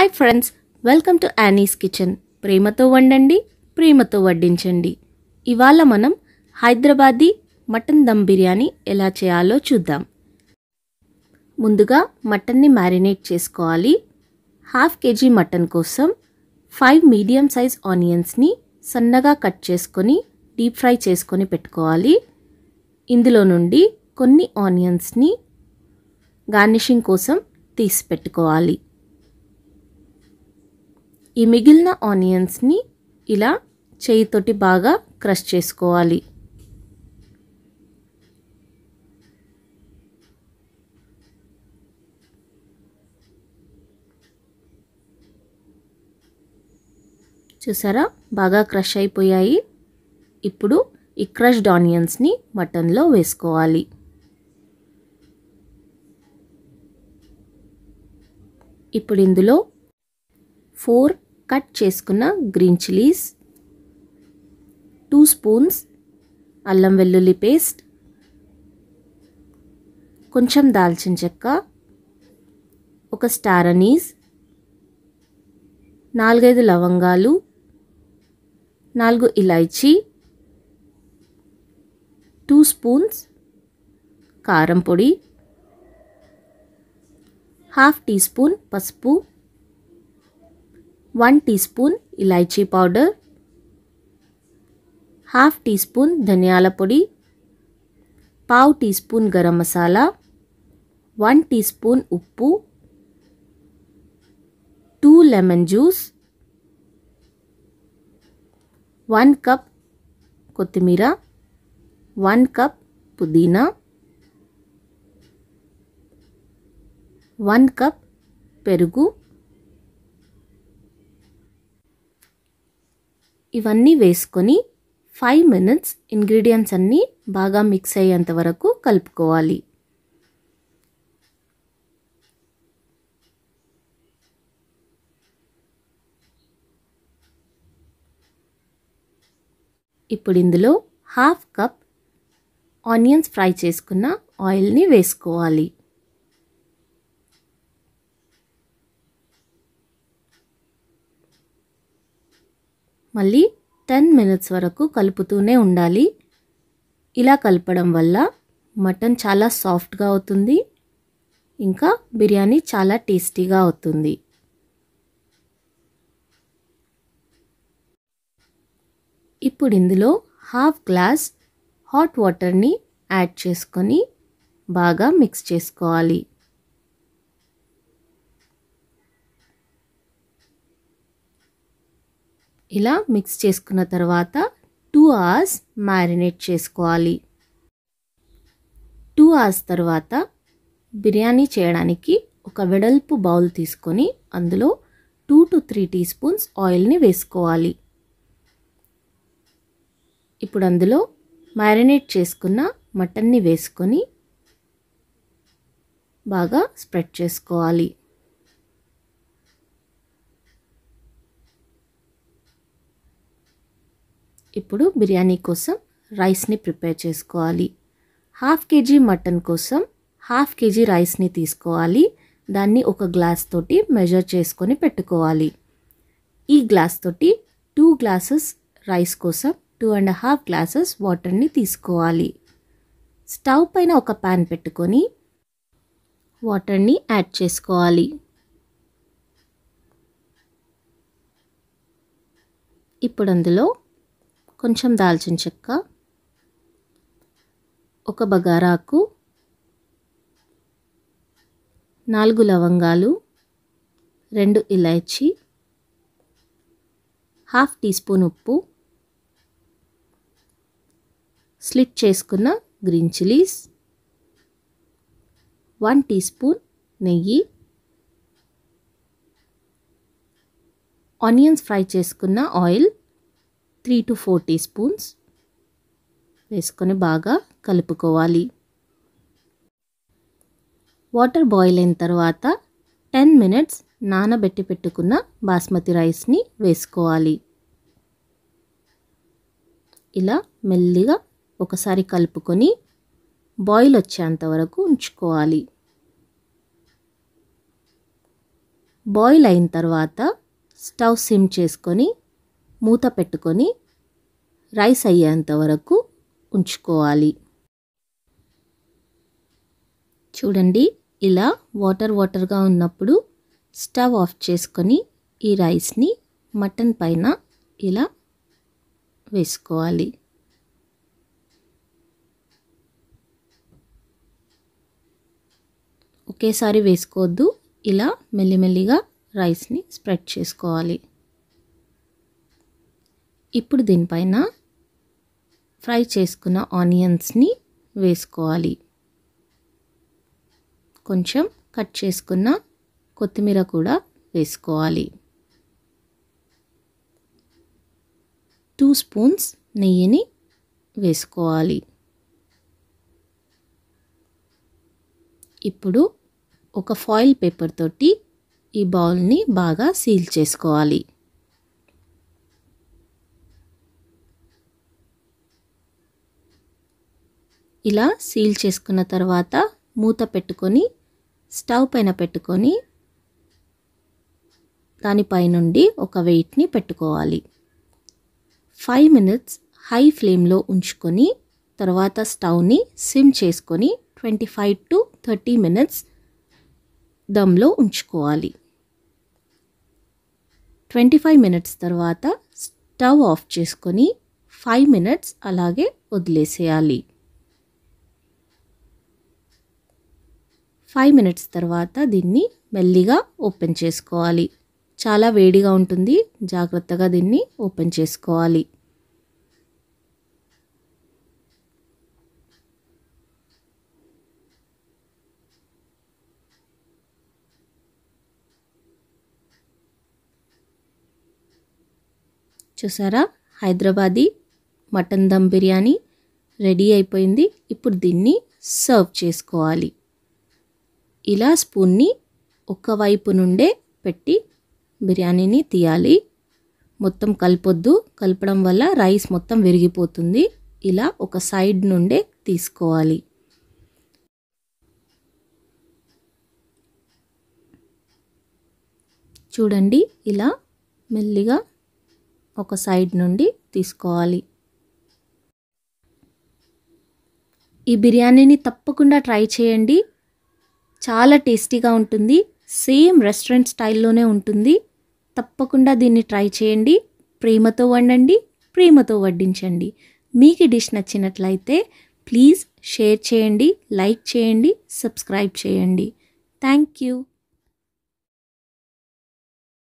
hi friends welcome to Annie's kitchen ప్రేమతో వండండి ప్రేమతో వడ్డించండి ఇవాళ మనం హైదరాబాదీ మటన్ దమ్ బిర్యానీ ఎలా చేయాలో చూద్దాం ముందుగా మటన్ని మ్యారినేట్ చేసుకోవాలి హాఫ్ కేజీ మటన్ కోసం ఫైవ్ మీడియం సైజ్ ఆనియన్స్ని సన్నగా కట్ చేసుకొని డీప్ ఫ్రై చేసుకొని పెట్టుకోవాలి ఇందులో నుండి కొన్ని ఆనియన్స్ని గార్నిషింగ్ కోసం తీసి పెట్టుకోవాలి ఈ మిగిలిన ఆనియన్స్ని ఇలా చేయితోటి బాగా క్రష్ చేసుకోవాలి చూసారా బాగా క్రష్ అయిపోయాయి ఇప్పుడు ఈ క్రష్డ్ ఆనియన్స్ని మటన్లో వేసుకోవాలి ఇప్పుడు ఇందులో ఫోర్ కట్ చేసుకున్న గ్రీన్ చిల్లీస్ టూ స్పూన్స్ అల్లం వెల్లుల్లి పేస్ట్ కొంచెం దాల్చిన చెక్క ఒక స్టార్ అనీస్ నాలుగైదు లవంగాలు నాలుగు ఇలాయచీ టూ స్పూన్స్ కారం పొడి హాఫ్ టీ స్పూన్ పసుపు వన్ టీ స్పూన్ ఇలాచీ పౌడర్ హాఫ్ టీ స్పూన్ ధనియాల పొడి పావు teaspoon garam masala one teaspoon ఉప్పు two lemon juice one cup కొత్తిమీర వన్ కప్ పుదీనా వన్ కప్ పెరుగు ఇవన్నీ వేసుకొని ఫైవ్ మినిట్స్ ఇంగ్రీడియంట్స్ అన్నీ బాగా మిక్స్ అయ్యేంత వరకు కలుపుకోవాలి ఇప్పుడు ఇందులో హాఫ్ కప్ ఆనియన్స్ ఫ్రై చేసుకున్న ఆయిల్ని వేసుకోవాలి మళ్ళీ టెన్ మినిట్స్ వరకు కలుపుతూనే ఉండాలి ఇలా కలపడం వల్ల మటన్ చాలా సాఫ్ట్గా అవుతుంది ఇంకా బిర్యానీ చాలా టేస్టీగా అవుతుంది ఇప్పుడు ఇందులో హాఫ్ గ్లాస్ హాట్ వాటర్ని యాడ్ చేసుకొని బాగా మిక్స్ చేసుకోవాలి ఇలా మిక్స్ చేసుకున్న తర్వాత టూ అవర్స్ మ్యారినేట్ చేసుకోవాలి టూ అవర్స్ తర్వాత బిర్యానీ చేయడానికి ఒక వెడల్పు బౌల్ తీసుకొని అందులో two to three teaspoons ఆయిల్ని వేసుకోవాలి ఇప్పుడు అందులో మ్యారినేట్ చేసుకున్న మటన్ని వేసుకొని బాగా స్ప్రెడ్ చేసుకోవాలి ఇప్పుడు బిర్యానీ కోసం రైస్ని ప్రిపేర్ చేసుకోవాలి హాఫ్ కేజీ మటన్ కోసం హాఫ్ కేజీ రైస్ని తీసుకోవాలి దాన్ని ఒక గ్లాస్ తోటి మెజర్ చేసుకొని పెట్టుకోవాలి ఈ గ్లాస్ తోటి టూ గ్లాసెస్ రైస్ కోసం టూ అండ్ హాఫ్ గ్లాసెస్ వాటర్ని తీసుకోవాలి స్టవ్ పైన ఒక ప్యాన్ పెట్టుకొని వాటర్ని యాడ్ చేసుకోవాలి ఇప్పుడు అందులో కొంచెం దాల్చిన చెక్క ఒక బగారాకు నాలుగు లవంగాలు రెండు ఇలాయచి హాఫ్ టీ స్పూన్ ఉప్పు స్లిట్ చేసుకున్న green chillies one teaspoon నెయ్యి ఆనియన్స్ ఫ్రై చేసుకున్న oil three to four teaspoons వేసుకొని బాగా కలుపుకోవాలి వాటర్ బాయిల్ అయిన తర్వాత టెన్ మినిట్స్ నానబెట్టి పెట్టుకున్న బాస్మతి రైస్ని వేసుకోవాలి ఇలా మెల్లిగా ఒకసారి కలుపుకొని బాయిల్ వచ్చేంత వరకు ఉంచుకోవాలి బాయిల్ అయిన తర్వాత స్టవ్ సిమ్ చేసుకొని మూత పెట్టుకొని రైస్ అయ్యేంత వరకు ఉంచుకోవాలి చూడండి ఇలా వాటర్ వాటర్గా ఉన్నప్పుడు స్టవ్ ఆఫ్ చేసుకొని ఈ రైస్ని మటన్ పైన ఇలా వేసుకోవాలి ఒకేసారి వేసుకోవద్దు ఇలా మెల్లిమెల్లిగా రైస్ని స్ప్రెడ్ చేసుకోవాలి ఇప్పుడు దీనిపైన ఫ్రై చేసుకున్న ఆనియన్స్ని వేసుకోవాలి కొంచెం కట్ చేసుకున్న కొత్తిమీర కూడా వేసుకోవాలి టూ స్పూన్స్ నెయ్యిని వేసుకోవాలి ఇప్పుడు ఒక ఫాయిల్ పేపర్ తోటి ఈ బౌల్ని బాగా సీల్ చేసుకోవాలి ఇలా సీల్ చేసుకున్న తర్వాత మూత పెట్టుకొని స్టవ్ పైన పెట్టుకొని దానిపై నుండి ఒక వెయిట్ని పెట్టుకోవాలి ఫైవ్ మినిట్స్ హై ఫ్లేమ్లో ఉంచుకొని తర్వాత స్టవ్ని సిమ్ చేసుకొని twenty five to thirty minutes దమ్లో ఉంచుకోవాలి ట్వంటీ ఫైవ్ మినిట్స్ తర్వాత స్టవ్ ఆఫ్ చేసుకొని ఫైవ్ మినిట్స్ అలాగే వదిలేసేయాలి ఫైవ్ మినిట్స్ తర్వాత దీన్ని మెల్లిగా ఓపెన్ చేసుకోవాలి చాలా వేడిగా ఉంటుంది జాగ్రత్తగా దీన్ని ఓపెన్ చేసుకోవాలి చూసారా హైదరాబాదీ మటన్ దమ్ బిర్యానీ రెడీ అయిపోయింది ఇప్పుడు దీన్ని సర్వ్ చేసుకోవాలి ఇలా స్పూన్ని ఒకవైపు నుండే పెట్టి బిర్యానీని తీయాలి మొత్తం కలపొద్దు కలపడం వల్ల రైస్ మొత్తం విరిగిపోతుంది ఇలా ఒక సైడ్ నుండే తీసుకోవాలి చూడండి ఇలా మెల్లిగా ఒక సైడ్ నుండి తీసుకోవాలి ఈ బిర్యానీని తప్పకుండా ట్రై చేయండి చాలా టేస్టీగా ఉంటుంది సేమ్ రెస్టారెంట్ స్టైల్లోనే ఉంటుంది తప్పకుండా దీన్ని ట్రై చేయండి ప్రేమతో వండండి ప్రేమతో వడ్డించండి మీకు డిష్ నచ్చినట్లయితే ప్లీజ్ షేర్ చేయండి లైక్ చేయండి సబ్స్క్రైబ్ చేయండి థ్యాంక్ యూ